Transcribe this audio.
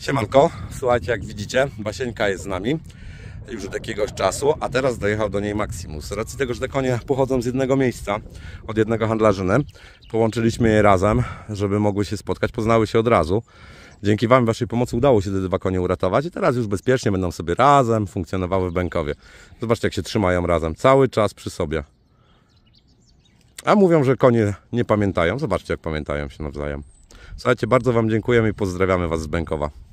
Siemanko, słuchajcie, jak widzicie, Basieńka jest z nami już od jakiegoś czasu, a teraz dojechał do niej Maximus. Z racji tego, że te konie pochodzą z jednego miejsca, od jednego handlarzyny, połączyliśmy je razem, żeby mogły się spotkać, poznały się od razu. Dzięki Wam, Waszej pomocy udało się te dwa konie uratować i teraz już bezpiecznie będą sobie razem funkcjonowały w Bękowie. Zobaczcie, jak się trzymają razem, cały czas przy sobie. A mówią, że konie nie pamiętają. Zobaczcie, jak pamiętają się nawzajem. Słuchajcie, bardzo Wam dziękujemy i pozdrawiamy Was z Bękowa.